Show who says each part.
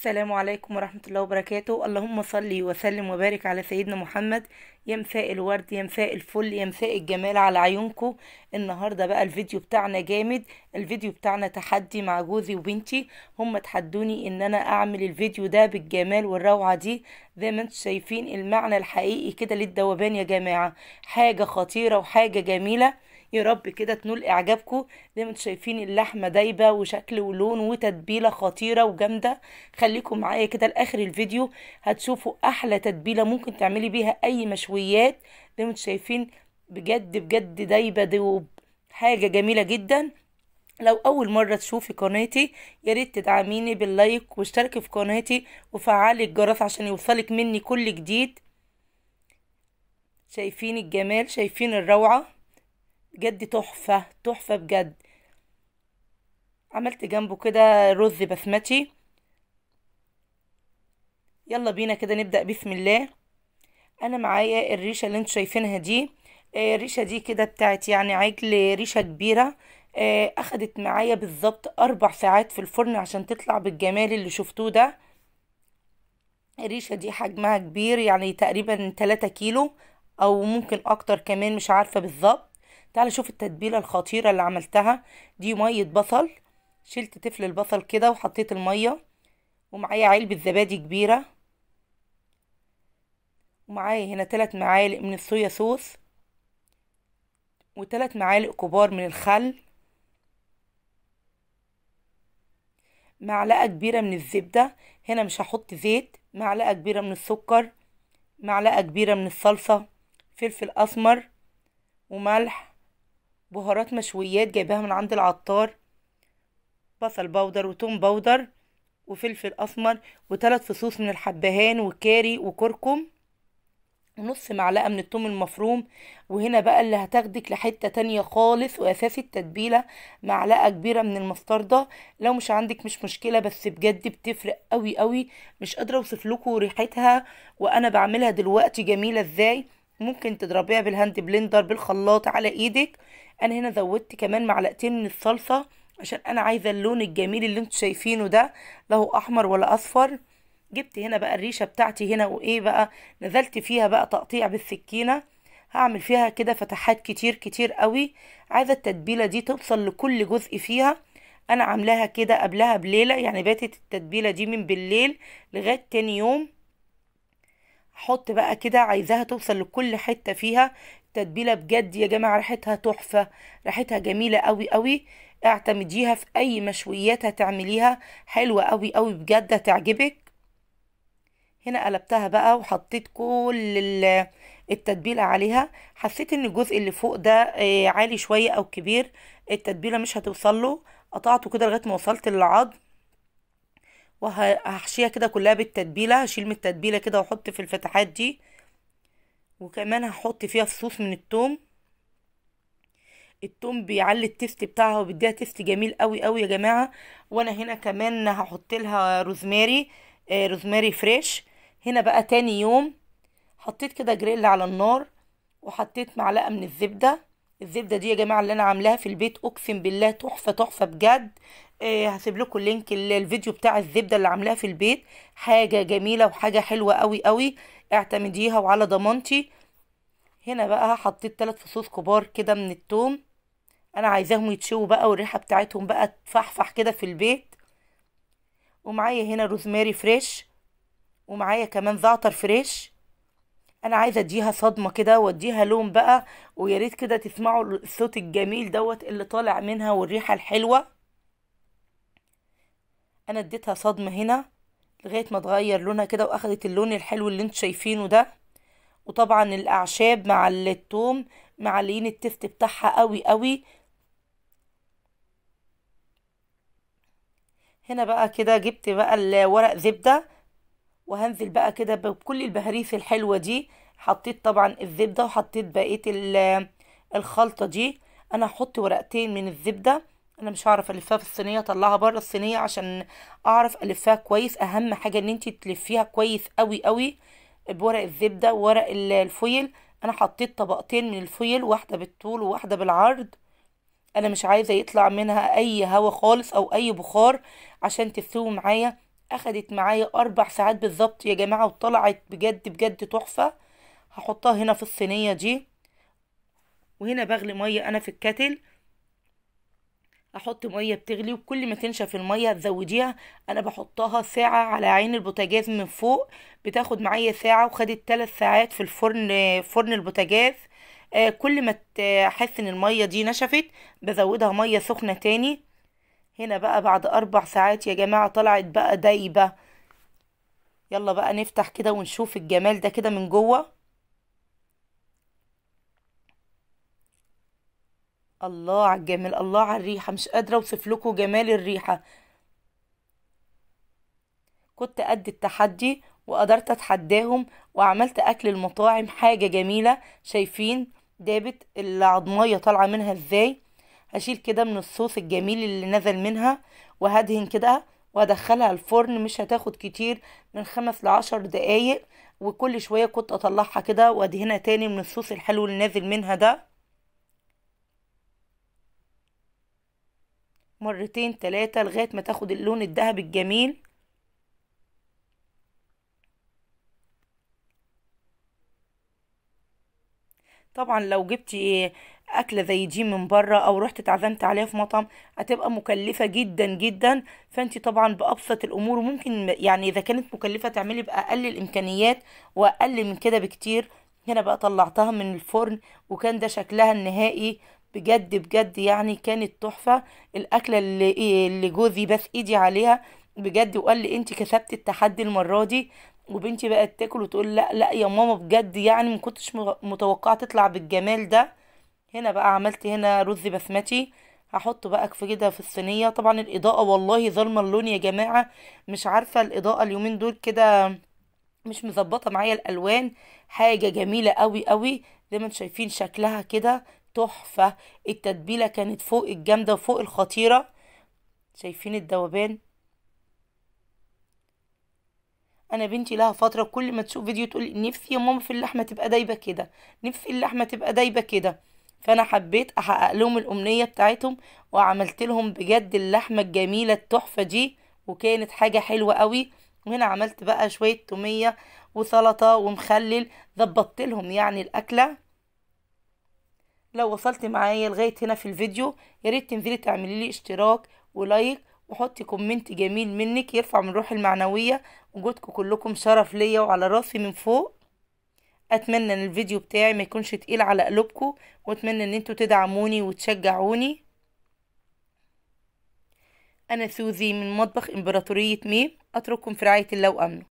Speaker 1: السلام عليكم ورحمة الله وبركاته اللهم صلي وسلم وبارك على سيدنا محمد يا مساء الورد يا مساء الفل يا مساء الجمال على عيونكم النهاردة بقى الفيديو بتاعنا جامد الفيديو بتاعنا تحدي مع جوزي وبنتي هم تحدوني ان انا اعمل الفيديو ده بالجمال والروعة دي زي ما انتم شايفين المعنى الحقيقي كده للدوبان يا جماعة حاجة خطيرة وحاجة جميلة يا رب كده تنول اعجابكم زي ما انتم شايفين اللحمه دايبه وشكل ولون وتتبيله خطيره وجامده خليكم معايا كده لاخر الفيديو هتشوفوا احلى تتبيله ممكن تعملي بيها اي مشويات زي ما انتم شايفين بجد بجد دايبه دوب حاجه جميله جدا لو اول مره تشوفي قناتي يا ريت تدعميني باللايك واشتركي في قناتي وفعلي الجرس عشان يوصلك مني كل جديد شايفين الجمال شايفين الروعه بجد تحفة تحفة بجد عملت جنبه كده رز بسمتي يلا بينا كده نبدأ بسم الله انا معايا الريشة اللي انتوا شايفينها دي آه، الريشة دي كده بتاعت يعني عجل ريشة كبيرة آه، اخدت معايا بالظبط اربع ساعات في الفرن عشان تطلع بالجمال اللي شفتوه ده الريشة دي حجمها كبير يعني تقريبا 3 كيلو او ممكن اكتر كمان مش عارفة بالظبط تعالى شوف التتبيلة الخطيرة اللي عملتها دي مية بصل شلت تفل البصل كده وحطيت المية ومعايا علبة زبادي كبيرة ومعايا هنا ثلاث معالق من الصويا صوص وثلاث معالق كبار من الخل معلقة كبيرة من الزبدة هنا مش هحط زيت معلقة كبيرة من السكر معلقة كبيرة من الصلصة فلفل أسمر وملح بهارات مشويات جايباها من عند العطار بصل بودر وتوم بودر وفلفل اسمر وثلاث فصوص من الحبهان وكاري وكركم ونص معلقه من الثوم المفروم وهنا بقى اللي هتاخدك لحته تانية خالص واساس التتبيله معلقه كبيره من المستردة لو مش عندك مش مشكله بس بجد بتفرق قوي قوي مش قادره اوصف لكم ريحتها وانا بعملها دلوقتي جميله ازاي ممكن تضربيها بالهاند بلندر بالخلاط على ايدك انا هنا زودت كمان معلقتين من الصلصه عشان انا عايزه اللون الجميل اللي انتوا شايفينه ده لا هو احمر ولا اصفر جبت هنا بقى الريشه بتاعتي هنا وايه بقى نزلت فيها بقى تقطيع بالسكينه هعمل فيها كده فتحات كتير كتير قوي عايزه التتبيله دي توصل لكل جزء فيها انا عاملاها كده قبلها بليله يعني باتت التتبيله دي من بالليل لغايه تاني يوم حط بقى كده عايزاها توصل لكل حتة فيها التتبيلة بجد يا جماعة ريحتها تحفة ريحتها جميلة قوي قوي اعتمديها في اي مشويات هتعمليها حلوة قوي قوي بجد هتعجبك هنا قلبتها بقى وحطيت كل التتبيلة عليها حسيت ان الجزء اللي فوق ده آه، عالي شوية او كبير التتبيلة مش هتوصله قطعته كده لغاية ما وصلت للعظم وهحشيها كده كلها بالتتبيله هشيل من التتبيله كده واحط في الفتحات دي وكمان هحط فيها فصوص من التوم التوم بيعلي التيست بتاعها وبيديها تيست جميل قوي قوي يا جماعه وانا هنا كمان هحط لها روزماري آه روزماري فريش هنا بقى تاني يوم حطيت كده جريل على النار وحطيت معلقه من الزبده الزبده دي يا جماعه اللي انا عاملاها في البيت اقسم بالله تحفه تحفه بجد آه هسيب لكم اللينك الفيديو بتاع الزبده اللي عاملاه في البيت حاجه جميله وحاجه حلوه قوي قوي اعتمديها وعلى ضمانتي هنا بقى حطيت ثلاث فصوص كبار كده من التوم انا عايزاهم يتشووا بقى والريحه بتاعتهم بقى تفحفح كده في البيت ومعايا هنا روزماري فريش ومعايا كمان زعتر فريش انا عايزه اديها صدمه كده واديها لون بقى ويا ريت كده تسمعوا الصوت الجميل دوت اللي طالع منها والريحه الحلوه انا اديتها صدمة هنا لغاية ما اتغير لونها كده واخدت اللون الحلو اللي انتوا شايفينه ده وطبعا الاعشاب مع الثوم معليين التفت بتاعها قوي قوي هنا بقى كده جبت بقى الورق زبدة وهنزل بقى كده بكل البهاريس الحلوة دي حطيت طبعا الزبدة وحطيت بقية الخلطة دي انا هحط ورقتين من الزبدة انا مش هعرف الفها في الصينيه اطلعها بره الصينيه عشان اعرف الفها كويس اهم حاجه ان انت تلفيها كويس قوي قوي بورق الزبده وورق الفويل انا حطيت طبقتين من الفويل واحده بالطول وواحده بالعرض انا مش عايزه يطلع منها اي هوا خالص او اي بخار عشان تستوي معايا اخدت معايا اربع ساعات بالظبط يا جماعه وطلعت بجد بجد تحفه هحطها هنا في الصينيه دي وهنا بغلي ميه انا في الكاتل احط ميه بتغلي وكل ما تنشف الميه تزوديها انا بحطها ساعه على عين البوتاجاز من فوق بتاخد معايا ساعه وخدت ثلاث ساعات في الفرن فرن البوتاجاز آه كل ما احس ان الميه دي نشفت بزودها ميه سخنه تاني هنا بقى بعد اربع ساعات يا جماعه طلعت بقى دايبه يلا بقى نفتح كده ونشوف الجمال ده كده من جوه الله على الجمال الله على الريحه مش قادره اوصف لكم جمال الريحه كنت قد التحدي وقدرت اتحداهم وعملت اكل المطاعم حاجه جميله شايفين دابت العضميه طالعه منها ازاي هشيل كده من الصوص الجميل اللي نزل منها وهدهن كده وادخلها الفرن مش هتاخد كتير من خمس لعشر دقايق وكل شويه كنت اطلعها كده وادهنها تاني من الصوص الحلو اللي نازل منها ده مرتين تلاتة لغاية ما تاخد اللون الذهبي الجميل طبعا لو جبتي اكله زي دي من بره او رحت اتعزمت عليها في مطعم هتبقى مكلفه جدا جدا فانت طبعا بابسط الامور وممكن يعني اذا كانت مكلفه تعملي باقل الامكانيات واقل من كده بكتير هنا بقى طلعتها من الفرن وكان ده شكلها النهائي بجد بجد يعني كانت تحفة الأكلة اللي, إيه، اللي جوزي بس إيدي عليها بجد وقال لي أنت كسبت التحدي المرة دي وبنتي بقت تاكل وتقول لا لا يا ماما بجد يعني مكنتش متوقعه تطلع بالجمال ده هنا بقى عملت هنا رز بسمتي هحطه بقى كده في الصينيه طبعا الاضاءه والله ظلمة اللون يا جماعه مش عارفه الاضاءه اليومين دول كده مش مظبطه معايا الالوان حاجه جميله قوي قوي زي ما انتم شايفين شكلها كده تحفة التتبيلة كانت فوق الجامدة وفوق الخطيرة شايفين الدوبان انا بنتي لها فتره كل ما تشوف فيديو تقول نفسي يا ماما في اللحمه تبقى دايبه كده نفسي اللحمه تبقى دايبه كده فانا حبيت احقق لهم الامنيه بتاعتهم وعملت لهم بجد اللحمه الجميله التحفه دي وكانت حاجه حلوه قوي وهنا عملت بقى شويه توميه وسلطه ومخلل ظبطت لهم يعني الاكله لو وصلت معايا لغاية هنا في الفيديو ياريت تنزلي تعملي لي اشتراك ولايك وحطي كومنت جميل منك يرفع من روحي المعنوية وجودكم كلكم شرف ليا وعلى راسي من فوق اتمنى ان الفيديو بتاعي ما يكونش تقيل على قلوبكم واتمنى ان انتوا تدعموني وتشجعوني انا سوزي من مطبخ امبراطورية ميم اترككم في رعاية الله وامنه